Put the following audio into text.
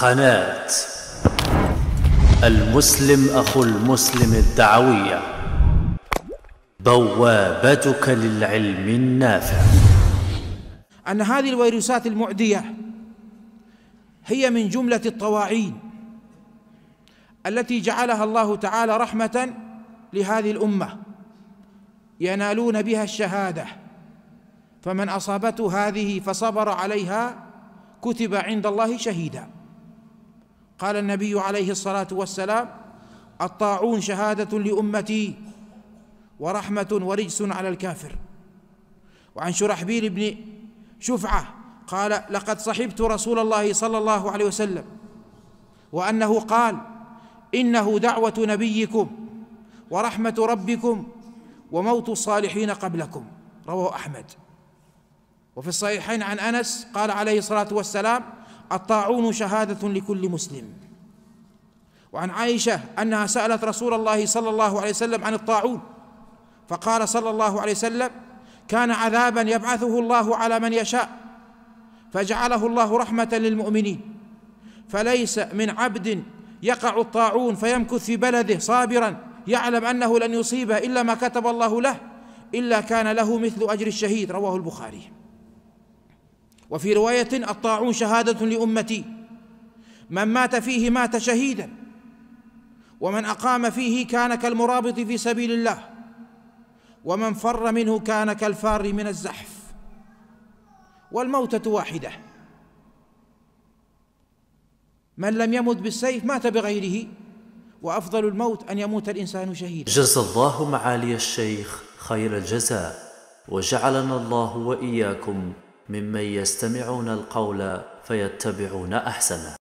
قناة المسلم أخو المسلم الدعوية بوابتك للعلم النافع أن هذه الفيروسات المعدية هي من جملة الطواعين التي جعلها الله تعالى رحمة لهذه الأمة ينالون بها الشهادة فمن أصابته هذه فصبر عليها كتب عند الله شهيداً قال النبي عليه الصلاة والسلام الطاعون شهادة لأمتي ورحمة ورجس على الكافر وعن شرحبيل بن شفعة قال لقد صحبت رسول الله صلى الله عليه وسلم وأنه قال إنه دعوة نبيكم ورحمة ربكم وموت الصالحين قبلكم رواه أحمد وفي الصحيحين عن أنس قال عليه الصلاة والسلام الطاعون شهادة لكل مسلم وعن عائشة أنها سألت رسول الله صلى الله عليه وسلم عن الطاعون فقال صلى الله عليه وسلم كان عذابا يبعثه الله على من يشاء فجعله الله رحمة للمؤمنين فليس من عبد يقع الطاعون فيمكث في بلده صابرا يعلم أنه لن يصيبه إلا ما كتب الله له إلا كان له مثل أجر الشهيد رواه البخاري وفي روايه الطاعون شهاده لامتي من مات فيه مات شهيدا ومن اقام فيه كان كالمرابط في سبيل الله ومن فر منه كان كالفار من الزحف والموتة واحدة من لم يمت بالسيف مات بغيره وأفضل الموت أن يموت الإنسان شهيدا جزى الله معالي الشيخ خير الجزاء وجعلنا الله وإياكم ممن يستمعون القول فيتبعون احسنه